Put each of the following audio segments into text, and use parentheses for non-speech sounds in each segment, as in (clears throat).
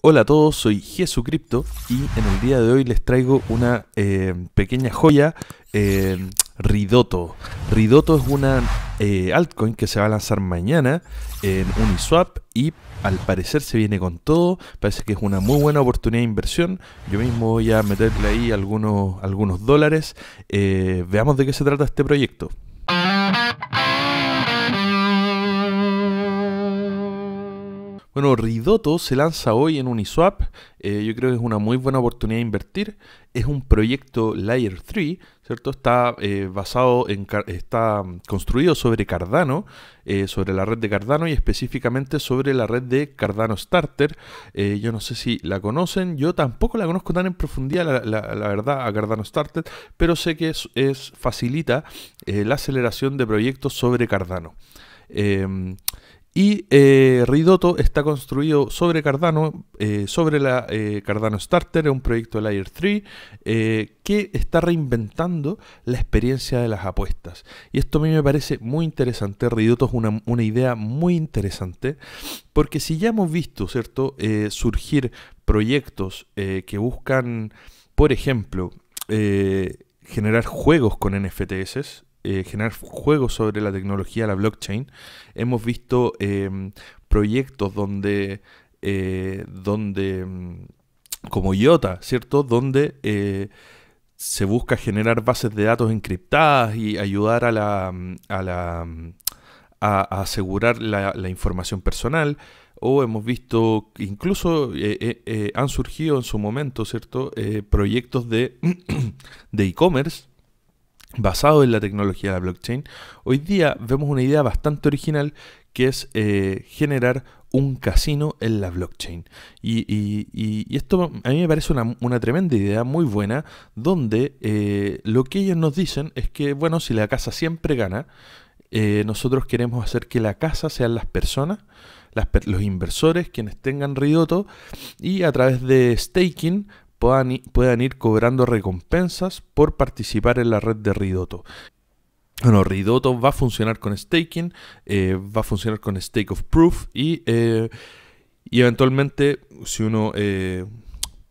Hola a todos, soy Jesucripto y en el día de hoy les traigo una eh, pequeña joya, Ridotto. Eh, Ridoto. Ridoto es una eh, altcoin que se va a lanzar mañana en Uniswap y al parecer se viene con todo, parece que es una muy buena oportunidad de inversión, yo mismo voy a meterle ahí algunos, algunos dólares, veamos de qué se trata este proyecto. Bueno, Ridoto se lanza hoy en Uniswap. Eh, yo creo que es una muy buena oportunidad de invertir. Es un proyecto Layer 3, ¿cierto? Está eh, basado en. está mm, construido sobre Cardano, eh, sobre la red de Cardano y específicamente sobre la red de Cardano Starter. yo no sé si la conocen, yo tampoco la conozco tan en profundidad, la, verdad, a Cardano Starter, pero sé que es, facilita la aceleración de proyectos sobre Cardano. Em, y eh, Ridotto está construido sobre Cardano, eh, sobre la eh, Cardano Starter, un proyecto de Layer 3 que está reinventando la experiencia de las apuestas. Y esto a mí me parece muy interesante. Ridotto es una, una idea muy interesante porque si ya hemos visto, ¿cierto?, surgir proyectos que buscan, por ejemplo, generar juegos con NFTs, eh, generar juegos sobre la tecnología, la blockchain. Hemos visto em, proyectos donde, eh, donde, mm, como IOTA, ¿cierto? Donde eh, se busca generar bases de datos encriptadas y ayudar a la... Mm, mm, a asegurar la, información personal, o hemos visto, incluso han surgido en su momento, ¿cierto? proyectos de (clears throat) e-commerce, basado en la tecnología de la blockchain, hoy día vemos una idea bastante original que es eh, generar un casino en la blockchain. Y, esto a mí me parece una, tremenda idea, muy buena, donde eh, lo que ellos nos dicen es que, bueno, si la casa siempre gana, eh, nosotros queremos hacer que la casa sean las personas, los inversores, quienes tengan ridoto, y a través de staking puedan, ir cobrando recompensas por participar en la red de Ridoto. Bueno, Ridoto va a funcionar con staking, eh, va a funcionar con stake of proof y, eh, eventualmente si uno eh,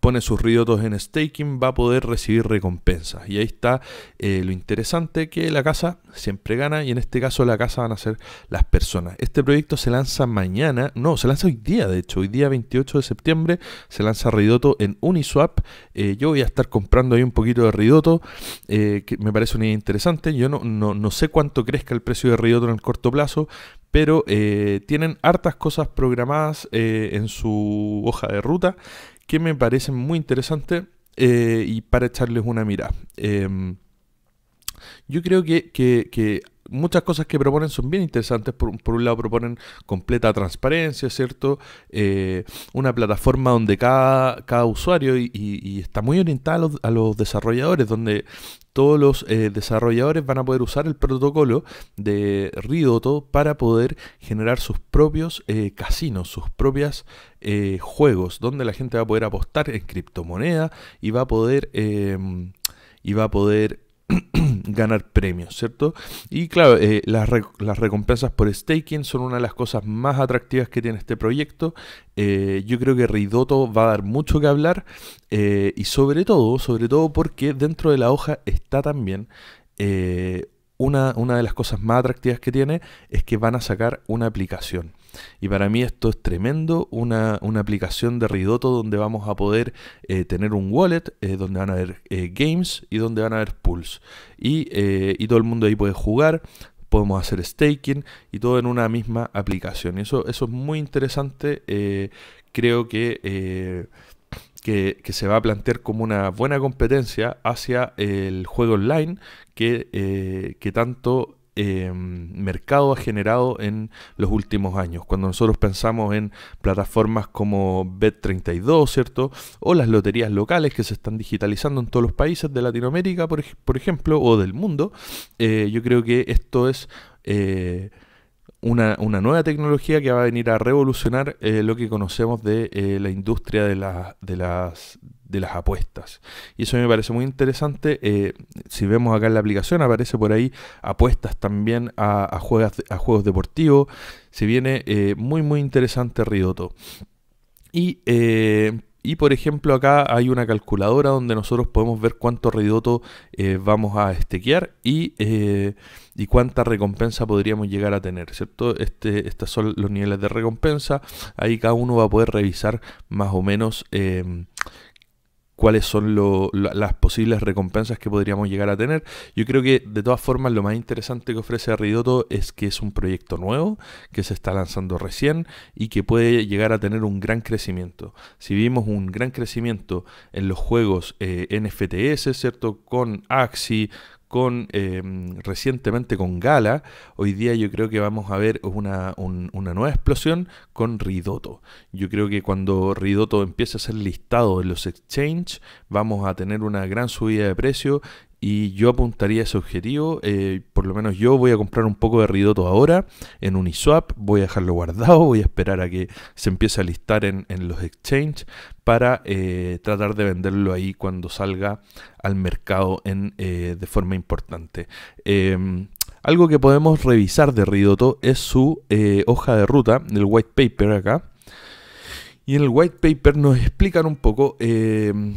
pone sus ridotos en staking va a poder recibir recompensas. Y ahí está eh, lo interesante que la casa siempre gana y en este caso la casa van a ser las personas. Este proyecto se lanza mañana, no, se lanza hoy día de hecho, hoy día 28 de septiembre se lanza Ridoto en Uniswap. Eh, yo voy a estar comprando ahí un poquito de Ridoto, eh, que me parece una idea interesante. Yo no, no, sé cuánto crezca el precio de Ridoto en el corto plazo, pero tienen hartas cosas programadas en su hoja de ruta que me parecen muy interesantes eh, y para echarles una mirada. Em, yo creo que muchas cosas que proponen son bien interesantes. Por, un lado, proponen completa transparencia, ¿cierto? Eh, una plataforma donde cada, cada usuario, y, está muy orientada a los, desarrolladores, donde todos los eh, desarrolladores van a poder usar el protocolo de Ridoto para poder generar sus propios eh, casinos, sus propias juegos, donde la gente va a poder apostar en criptomonedas y va a poder... Em, y va a poder (clears throat) ganar premios, ¿cierto? Y claro, eh, las, recompensas por staking son una de las cosas más atractivas que tiene este proyecto. Eh, yo creo que Ridoto va a dar mucho que hablar eh, y sobre todo, sobre todo porque dentro de la hoja está también... Una, una, de las cosas más atractivas que tiene es que van a sacar una aplicación. Y para mí esto es tremendo, una, aplicación de Ridoto donde vamos a poder eh, tener un wallet, eh, donde van a haber eh, games y donde van a haber pools. Y, todo el mundo ahí puede jugar, podemos hacer staking y todo en una misma aplicación. Y eso, eso es muy interesante. creo que, que, se va a plantear como una buena competencia hacia el juego online que, que tanto Em, mercado ha generado en los últimos años. Cuando nosotros pensamos en plataformas como Bet32, ¿cierto? O las loterías locales que se están digitalizando en todos los países de Latinoamérica, por, ejemplo, o del mundo, eh, yo creo que esto es... Eh, una, nueva tecnología que va a venir a revolucionar eh, lo que conocemos de la industria de, de, las, de las apuestas. Y eso me parece muy interesante. Eh, si vemos acá en la aplicación, aparece por ahí apuestas también a, a juegos deportivos. Se viene eh, muy, muy interesante Ridoto. Y, eh, y, por ejemplo, acá hay una calculadora donde nosotros podemos ver cuánto Ridoto vamos a estequear y, y, cuánta recompensa podríamos llegar a tener, ¿cierto? Este, estos son los niveles de recompensa. Ahí cada uno va a poder revisar más o menos cuáles son las posibles recompensas que podríamos llegar a tener. Yo creo que de todas formas lo más interesante que ofrece Ridoto es que es un proyecto nuevo, que se está lanzando recién y que puede llegar a tener un gran crecimiento. Si vimos un gran crecimiento en los juegos eh, NFTS, ¿cierto? Con Axi, con em, recientemente con Gala, hoy día yo creo que vamos a ver una, nueva explosión con Ridotto. Yo creo que cuando Ridotto empiece a ser listado en los exchanges vamos a tener una gran subida de precio y yo apuntaría a ese objetivo. Eh, por lo menos yo voy a comprar un poco de Ridoto ahora en Uniswap, voy a dejarlo guardado, voy a esperar a que se empiece a listar en, los exchanges para eh, tratar de venderlo ahí cuando salga al mercado en, eh, de forma importante. Em, algo que podemos revisar de Ridoto es su hoja de ruta, el white paper acá. Y en el white paper nos explican un poco em,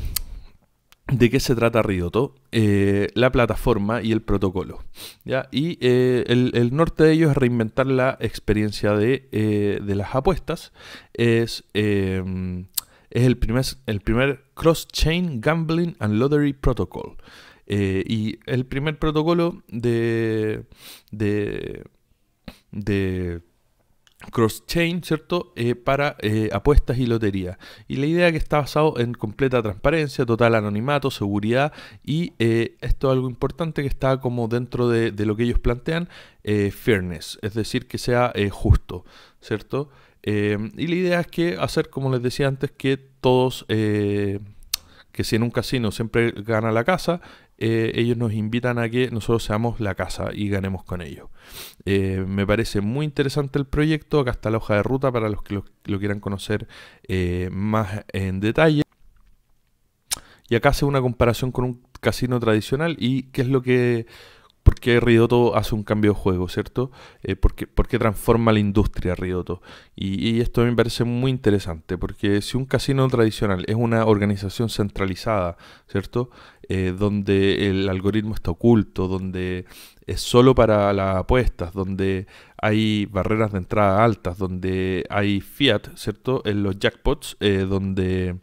de qué se trata Rioto, eh, la plataforma y el protocolo. Y eh, el, norte de ello es reinventar la experiencia de, eh, las apuestas. Es, el primer, el primer Cross-Chain Gambling and Lottery Protocol. y el primer protocolo de, de cross-chain, ¿cierto? Eh, para eh, apuestas y lotería. Y la idea que está basado en completa transparencia, total anonimato, seguridad y eh, esto es algo importante que está como dentro de, de lo que ellos plantean, fairness, es decir, que sea justo, ¿cierto? y la idea es que hacer, como les decía antes, que todos que si en un casino siempre gana la casa, eh, ellos nos invitan a que nosotros seamos la casa y ganemos con ellos. Eh, me parece muy interesante el proyecto, acá está la hoja de ruta para los que lo, quieran conocer eh, más en detalle. Y acá hace una comparación con un casino tradicional y qué es lo que por qué Riotto hace un cambio de juego, ¿cierto? Eh, por, qué, transforma la industria Riotto? Y, y, esto me parece muy interesante, porque si un casino tradicional es una organización centralizada, ¿cierto? Eh, donde el algoritmo está oculto, donde es solo para las apuestas, donde hay barreras de entrada altas, donde hay fiat, ¿cierto? En los jackpots, eh, donde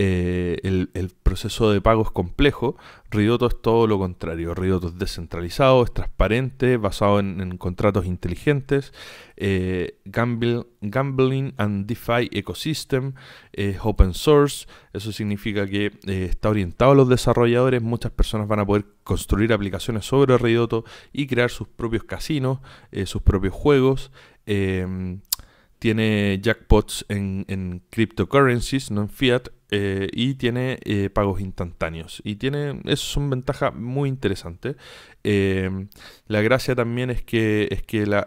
eh, el, proceso de pago es complejo, Ridoto es todo lo contrario. Ridoto es descentralizado, es transparente, basado en, contratos inteligentes, eh, Gambling and DeFi Ecosystem, es open source, eso significa que eh, está orientado a los desarrolladores, muchas personas van a poder construir aplicaciones sobre Ridoto y crear sus propios casinos, sus propios juegos em, tiene jackpots en, en, cryptocurrencies, no en fiat, eh, y tiene eh, pagos instantáneos. Y tiene, es una ventaja muy interesante em, la gracia también es que, es que las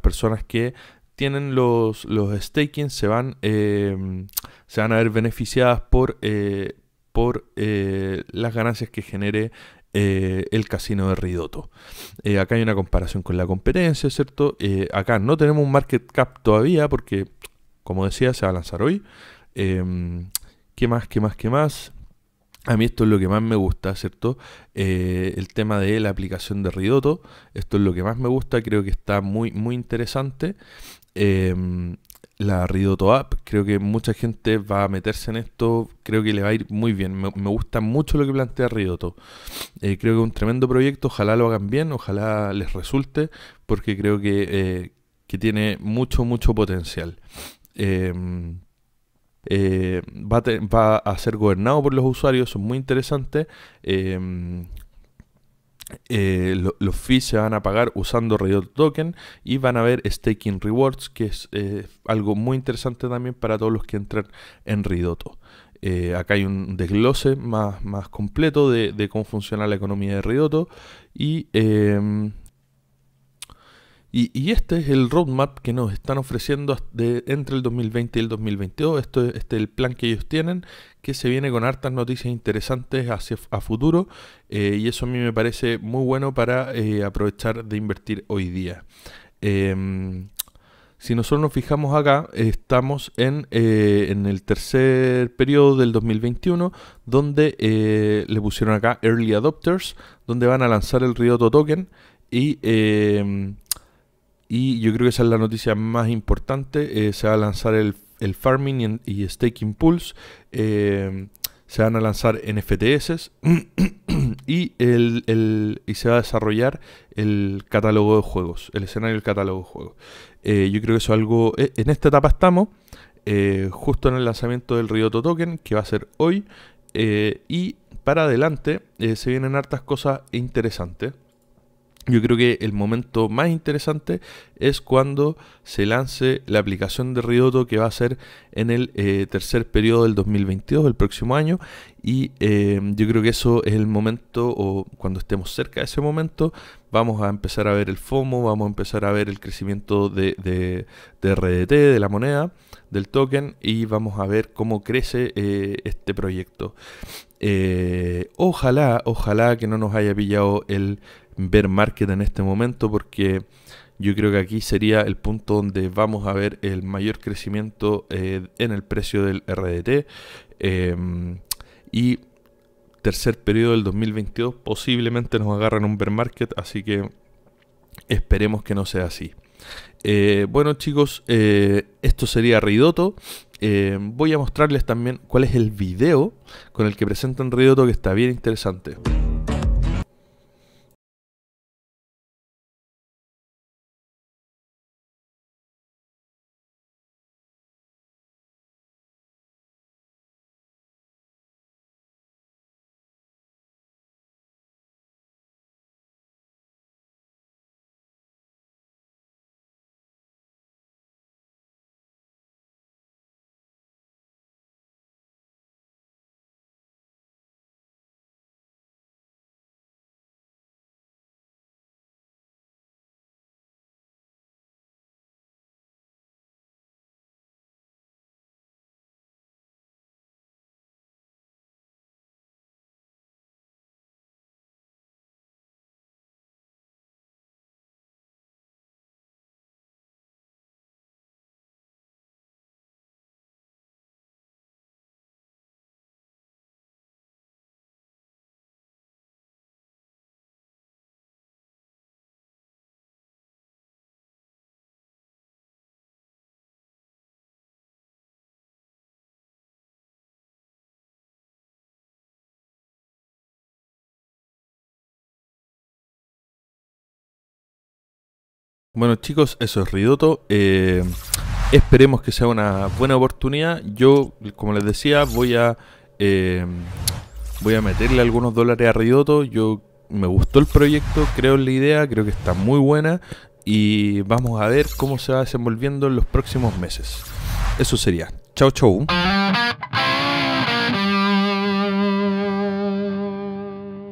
personas que tienen los, los staking se van, em, se van a ver beneficiadas por, eh, por las ganancias que genere el casino de Ridoto. acá hay una comparación con la competencia, ¿cierto? acá no tenemos un market cap todavía porque como decía, se va a lanzar hoy. Em, ¿Qué más, qué más, qué más? A mí esto es lo que más me gusta, ¿cierto? Eh, el tema de la aplicación de Ridoto, esto es lo que más me gusta, creo que está muy, muy interesante. Em, la Ridoto App, creo que mucha gente va a meterse en esto, creo que le va a ir muy bien, me, gusta mucho lo que plantea Ridoto. Eh, creo que es un tremendo proyecto, ojalá lo hagan bien, ojalá les resulte, porque creo que, eh, que tiene mucho, mucho potencial. Em, eh, va, a ser gobernado por los usuarios, es muy interesante. Em, eh, los fees se van a pagar usando Riot Token y van a haber staking rewards, que es eh, algo muy interesante también para todos los que entran en Ridoto. acá hay un desglose más, completo de, cómo funciona la economía de Ridoto y em, y, este es el roadmap que nos están ofreciendo entre el 2020 y el 2022. Esto, este es el plan que ellos tienen, que se viene con hartas noticias interesantes hacia a futuro. Eh, y eso a mí me parece muy bueno para eh, aprovechar de invertir hoy día. Em, si nosotros nos fijamos acá, estamos en, eh, el tercer periodo del 2021, donde le pusieron acá Early Adopters, donde van a lanzar el Rioto Token y em, y yo creo que esa es la noticia más importante. Eh, se va a lanzar el, Farming y, Staking Pools. Em, se van a lanzar NFTs (clears throat) y, y se va a desarrollar el catálogo de juegos, el escenario del catálogo de juegos. Eh, yo creo que eso es algo... Eh, en esta etapa estamos, justo en el lanzamiento del Rioto Token, que va a ser hoy. y para adelante se vienen hartas cosas interesantes. Yo creo que el momento más interesante es cuando se lance la aplicación de Ridoto que va a ser en el eh, tercer periodo del 2022, el próximo año. Y eh, yo creo que eso es el momento, o cuando estemos cerca de ese momento, vamos a empezar a ver el FOMO, vamos a empezar a ver el crecimiento de, de, RDT, de la moneda, del token, y vamos a ver cómo crece eh, este proyecto. ojalá, ojalá que no nos haya pillado el ver market en este momento porque yo creo que aquí sería el punto donde vamos a ver el mayor crecimiento eh, en el precio del RDT. Em, y tercer periodo del 2022 posiblemente nos agarran un bear market, así que esperemos que no sea así. Eh, bueno chicos, eh, esto sería Ridoto. voy a mostrarles también cuál es el video con el que presentan Ridoto que está bien interesante. Bueno chicos, eso es Ridoto. Eh, esperemos que sea una buena oportunidad. Yo, como les decía, voy a eh, voy a meterle algunos dólares a Ridoto. Yo me gustó el proyecto, creo en la idea, creo que está muy buena y vamos a ver cómo se va desenvolviendo en los próximos meses. Eso sería. Chao, chao.